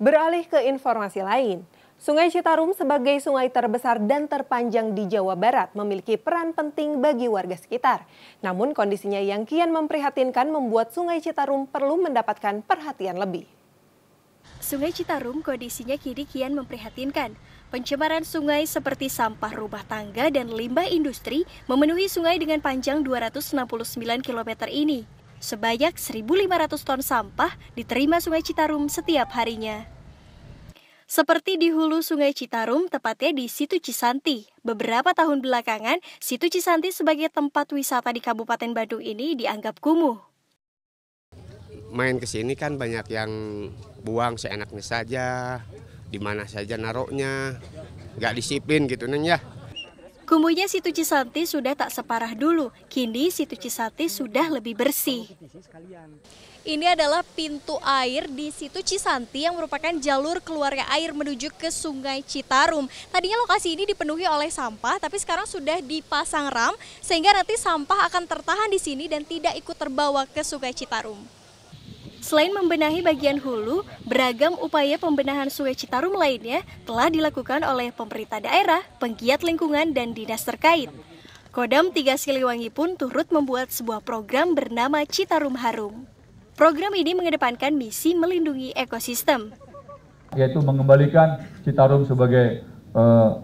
Beralih ke informasi lain, Sungai Citarum sebagai sungai terbesar dan terpanjang di Jawa Barat memiliki peran penting bagi warga sekitar. Namun kondisinya yang kian memprihatinkan membuat Sungai Citarum perlu mendapatkan perhatian lebih. Sungai Citarum kondisinya kini kian memprihatinkan. Pencemaran sungai seperti sampah rumah tangga dan limbah industri memenuhi sungai dengan panjang 269 km ini. Sebanyak 1.500 ton sampah diterima Sungai Citarum setiap harinya. Seperti di hulu Sungai Citarum, tepatnya di Situ Cisanti. Beberapa tahun belakangan, Situ Cisanti sebagai tempat wisata di Kabupaten Bandung ini dianggap kumuh. Main ke sini kan banyak yang buang seenaknya saja, di mana saja naroknya, nggak disiplin gitu neng ya Kumbunya situ Cisanti sudah tak separah dulu, kini situ Cisanti sudah lebih bersih. Ini adalah pintu air di situ Cisanti yang merupakan jalur keluarnya air menuju ke Sungai Citarum. Tadinya lokasi ini dipenuhi oleh sampah, tapi sekarang sudah dipasang ram sehingga nanti sampah akan tertahan di sini dan tidak ikut terbawa ke Sungai Citarum. Selain membenahi bagian hulu, beragam upaya pembenahan sungai Citarum lainnya telah dilakukan oleh pemerintah daerah, penggiat lingkungan, dan dinas terkait. Kodam Tiga Siliwangi pun turut membuat sebuah program bernama Citarum Harum. Program ini mengedepankan misi melindungi ekosistem. Yaitu mengembalikan Citarum sebagai uh,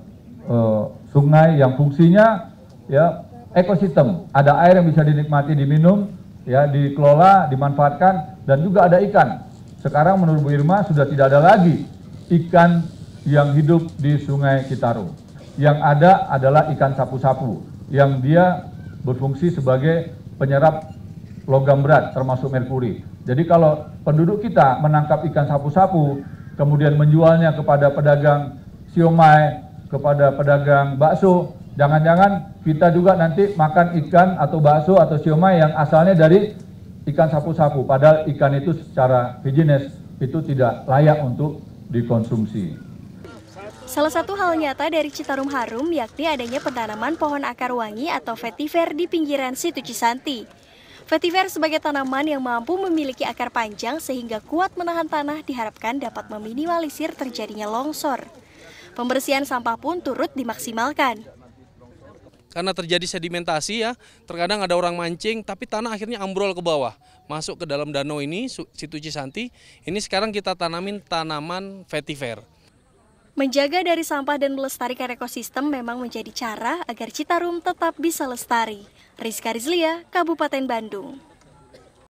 uh, sungai yang fungsinya ya ekosistem. Ada air yang bisa dinikmati, diminum, ya dikelola, dimanfaatkan dan juga ada ikan. Sekarang menurut Bu Irma sudah tidak ada lagi ikan yang hidup di Sungai Citaru. Yang ada adalah ikan sapu-sapu yang dia berfungsi sebagai penyerap logam berat termasuk merkuri. Jadi kalau penduduk kita menangkap ikan sapu-sapu kemudian menjualnya kepada pedagang siomay, kepada pedagang bakso, Jangan-jangan kita juga nanti makan ikan atau bakso atau siomay yang asalnya dari ikan sapu-sapu. Padahal ikan itu secara higienis itu tidak layak untuk dikonsumsi. Salah satu hal nyata dari Citarum Harum yakni adanya penanaman pohon akar wangi atau vetiver di pinggiran situ Cisanti. Vetiver sebagai tanaman yang mampu memiliki akar panjang sehingga kuat menahan tanah diharapkan dapat meminimalisir terjadinya longsor. Pembersihan sampah pun turut dimaksimalkan karena terjadi sedimentasi ya. Terkadang ada orang mancing tapi tanah akhirnya ambrol ke bawah, masuk ke dalam danau ini situ Cisanti. Ini sekarang kita tanamin tanaman vetiver. Menjaga dari sampah dan melestarikan ekosistem memang menjadi cara agar Citarum tetap bisa lestari. Rizka Rizlia, Kabupaten Bandung.